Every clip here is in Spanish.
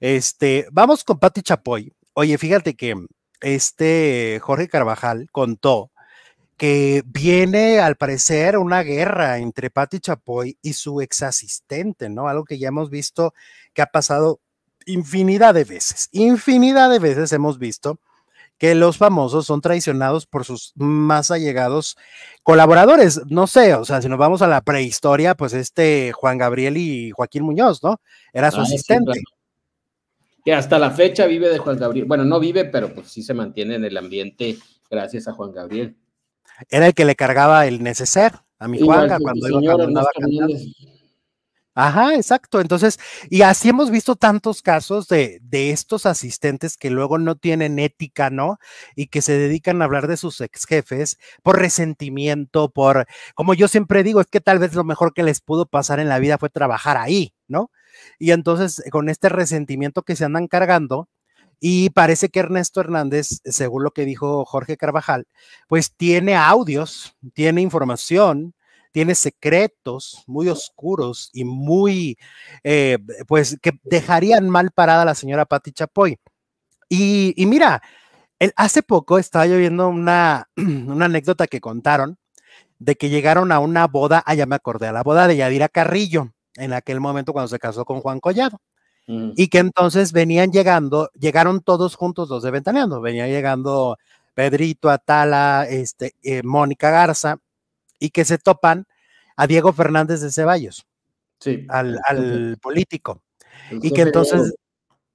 Este, vamos con Pati Chapoy. Oye, fíjate que este Jorge Carvajal contó que viene al parecer una guerra entre Pati Chapoy y su ex asistente, ¿no? Algo que ya hemos visto que ha pasado infinidad de veces. Infinidad de veces hemos visto que los famosos son traicionados por sus más allegados colaboradores. No sé, o sea, si nos vamos a la prehistoria, pues este Juan Gabriel y Joaquín Muñoz, ¿no? Era su ah, asistente que hasta la fecha vive de Juan Gabriel. Bueno, no vive, pero pues sí se mantiene en el ambiente gracias a Juan Gabriel. Era el que le cargaba el neceser a mi Juan, cuando iba cantando. Ajá, exacto. Entonces, y así hemos visto tantos casos de, de, estos asistentes que luego no tienen ética, ¿no? Y que se dedican a hablar de sus ex jefes por resentimiento, por, como yo siempre digo, es que tal vez lo mejor que les pudo pasar en la vida fue trabajar ahí, ¿no? Y entonces con este resentimiento que se andan cargando, y parece que Ernesto Hernández, según lo que dijo Jorge Carvajal, pues tiene audios, tiene información, tiene secretos muy oscuros y muy, eh, pues que dejarían mal parada a la señora Pati Chapoy. Y, mira, hace poco estaba yo viendo una, una anécdota que contaron de que llegaron a una boda, allá ah, me acordé, a la boda de Yadira Carrillo en aquel momento cuando se casó con Juan Collado. Mm. Y que entonces venían llegando, llegaron todos juntos los de Ventaneando, venía llegando Pedrito, Atala, este, eh, Mónica Garza, y que se topan a Diego Fernández de Ceballos, al, político. y que entonces,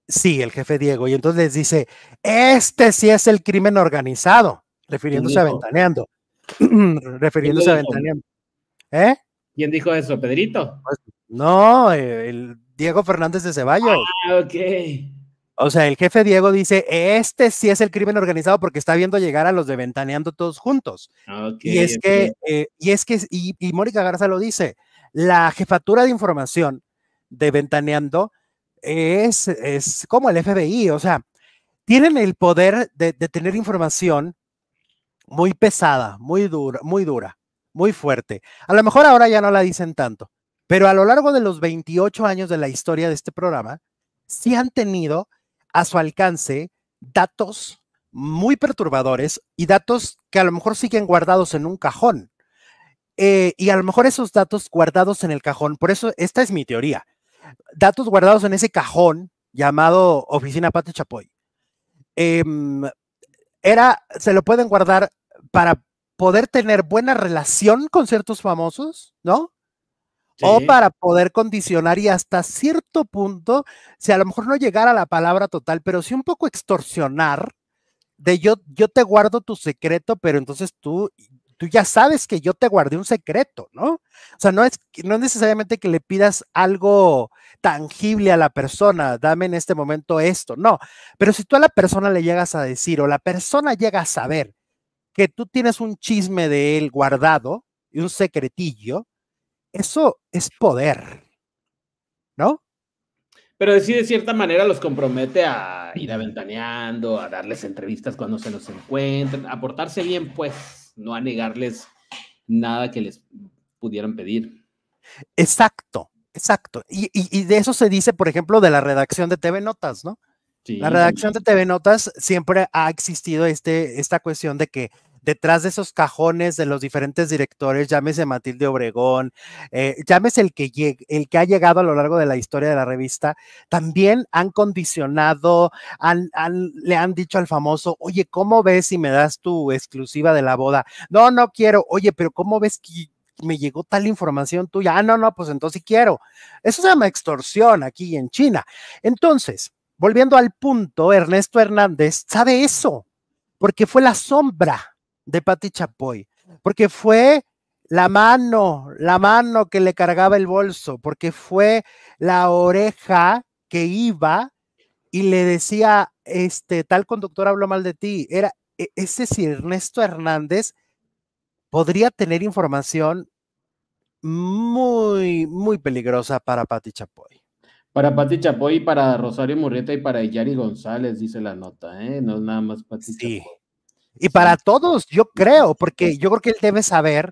sí, el jefe Diego, y entonces les dice, este sí es el crimen organizado, refiriéndose a Ventaneando, refiriéndose a Ventaneando. ¿Eh? ¿Quién dijo eso? ¿Pedrito? No, eh, el Diego Fernández de Ceballos. Ah, ok. O sea, el jefe Diego dice, este sí es el crimen organizado porque está viendo llegar a los de Ventaneando todos juntos. Okay, y, es que, eh, y es que, y, Mónica Garza lo dice, la jefatura de información de Ventaneando es, es como el FBI, o sea, tienen el poder de, de tener información muy pesada, muy dura, muy dura, muy fuerte. A lo mejor ahora ya no la dicen tanto, pero a lo largo de los 28 años de la historia de este programa, sí han tenido a su alcance datos muy perturbadores y datos que a lo mejor siguen guardados en un cajón. Eh, y a lo mejor esos datos guardados en el cajón, por eso esta es mi teoría, datos guardados en ese cajón llamado Oficina Pato Chapoy, em, era, se lo pueden guardar para poder tener buena relación con ciertos famosos, ¿no? o para poder condicionar y hasta cierto punto, si a lo mejor no llegar a la palabra total, pero sí un poco extorsionar de yo, yo te guardo tu secreto, pero entonces tú, tú ya sabes que yo te guardé un secreto, ¿no? O sea, no es, no es necesariamente que le pidas algo tangible a la persona, dame en este momento esto, no, pero si tú a la persona le llegas a decir o la persona llega a saber que tú tienes un chisme de él guardado y un secretillo, eso es poder, ¿no? Pero sí, de cierta manera los compromete a ir aventaneando, a darles entrevistas cuando se los encuentren, a portarse bien, pues, no a negarles nada que les pudieran pedir. Exacto, exacto. Y, de eso se dice, por ejemplo, de la redacción de TV Notas, ¿no? La redacción de TV Notas siempre ha existido este, esta cuestión de que detrás de esos cajones de los diferentes directores, llámese Matilde Obregón, eh, llámese el que, el que ha llegado a lo largo de la historia de la revista, también han condicionado, le han dicho al famoso, oye, ¿cómo ves si me das tu exclusiva de la boda? No, no quiero, oye, pero ¿cómo ves que me llegó tal información tuya? Ah, no, no, pues entonces sí quiero. Eso se llama extorsión aquí en China. Entonces, volviendo al punto, Ernesto Hernández sabe eso, porque fue la sombra de Pati Chapoy, porque fue la mano, la mano que le cargaba el bolso, porque fue la oreja que iba y le decía, este, tal conductor habló mal de ti. Era, e, es decir, Ernesto Hernández podría tener información muy, muy peligrosa para Pati Chapoy. Para Pati Chapoy, para Rosario Murrieta y para Yari González, dice la nota, ¿eh? No es nada más Pati Chapoy. Y para todos, yo creo, porque pues yo creo que él debe saber,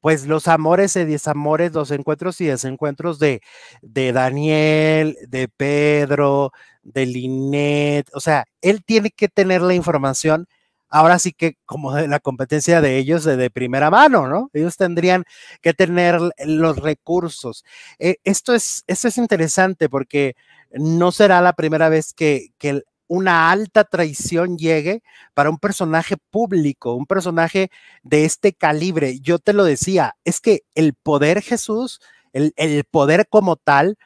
pues, los amores y desamores, los encuentros y desencuentros de, de Daniel, de Pedro, de Linet. O sea, él tiene que tener la información ahora sí que como de la competencia de ellos de, primera mano, ¿no? Ellos tendrían que tener los recursos. Eh, esto, es, es interesante porque no será la primera vez que, que una alta traición llegue para un personaje público, un personaje de este calibre. Yo te lo decía, es que el poder Jesús, el, poder como tal,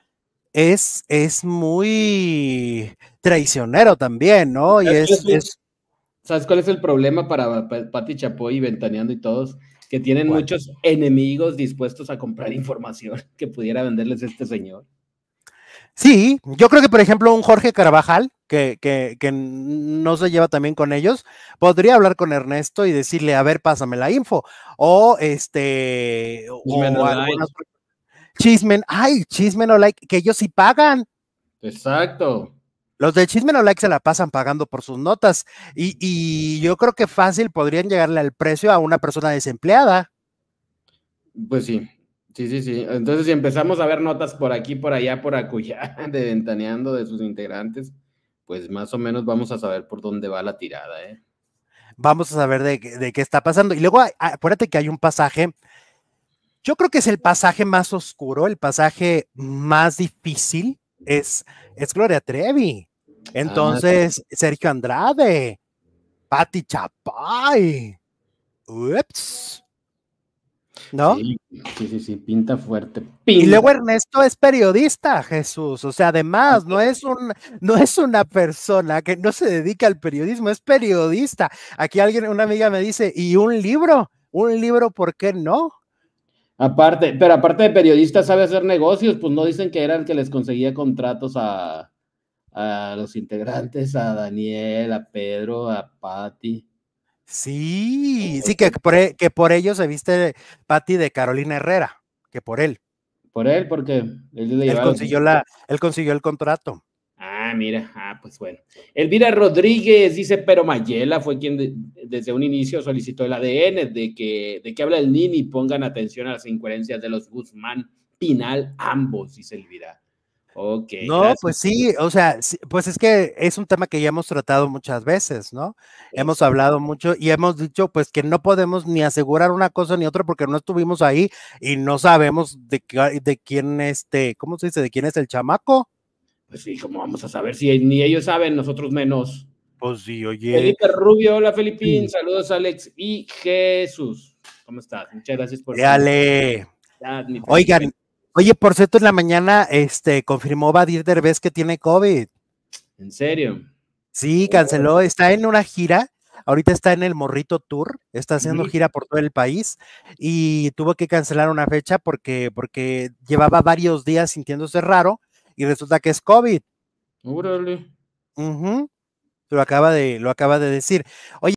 es, es muy traicionero también, ¿no? Y ¿Sabes cuál es el problema para Pati Chapoy Ventaneando y todos? Que tienen muchos enemigos dispuestos a comprar información que pudiera venderles este señor. Sí, yo creo que por ejemplo un Jorge Carvajal, que, no se lleva también con ellos, podría hablar con Ernesto y decirle, a ver, pásame la info. O este... Chismen o Chismen, ay, chismen o like, que ellos sí pagan. Exacto. Los de Chismen o Like se la pasan pagando por sus notas y, yo creo que fácil podrían llegarle al precio a una persona desempleada. Pues sí, Sí, sí, sí. Entonces, si empezamos a ver notas por aquí, por allá, por acullá, de ventaneando de sus integrantes, pues más o menos vamos a saber por dónde va la tirada, ¿eh? Vamos a saber de, qué está pasando. Y luego, acuérdate que hay un pasaje, yo creo que es el pasaje más oscuro, el pasaje más difícil, es, es Gloria Trevi. Entonces, ah. Sergio Andrade, Patti Chapay, ups, ¿No? Sí, sí, sí, pinta fuerte. Y luego Ernesto es periodista, Jesús. O sea, además, no es, un, no es una persona que no se dedica al periodismo, es periodista. Aquí alguien, una amiga me dice, ¿y un libro? ¿Un libro por qué no? Aparte, pero aparte de periodista sabe hacer negocios, pues no dicen que era el que les conseguía contratos a, a los integrantes, a Daniel, a Pedro, a Patti. Sí, sí, que por, que por ello se viste Patti de Carolina Herrera, que por él. Por él, porque él, consiguió, la, él consiguió el contrato. Ah, mira, ah, pues bueno. Elvira Rodríguez dice, pero Mayela fue quien desde un inicio solicitó el ADN de que, de que habla el Nini, pongan atención a las incoherencias de los Guzmán Pinal, ambos, dice Elvira. Ok. No, pues sí, o sea, pues es que es un tema que ya hemos tratado muchas veces, ¿no? Hemos hablado mucho y hemos dicho, pues que no podemos ni asegurar una cosa ni otra porque no estuvimos ahí y no sabemos de, de quién, este, ¿cómo se dice? ¿De quién es el chamaco? Pues sí, ¿cómo vamos a saber? Si ni ellos saben, nosotros menos. Pues sí, oye. Felipe Rubio, hola Felipín, saludos Alex y Jesús. ¿Cómo estás? Muchas gracias por... Dale. Oigan, Oye, por cierto, en la mañana este, confirmó Badir Derbez que tiene COVID. ¿En serio? Sí, oh. canceló. Está en una gira. Ahorita está en el Morrito Tour. Está haciendo gira por todo el país. Y tuvo que cancelar una fecha porque, porque llevaba varios días sintiéndose raro. Y resulta que es COVID. Órale. Lo acaba de, lo acaba de decir. Oye.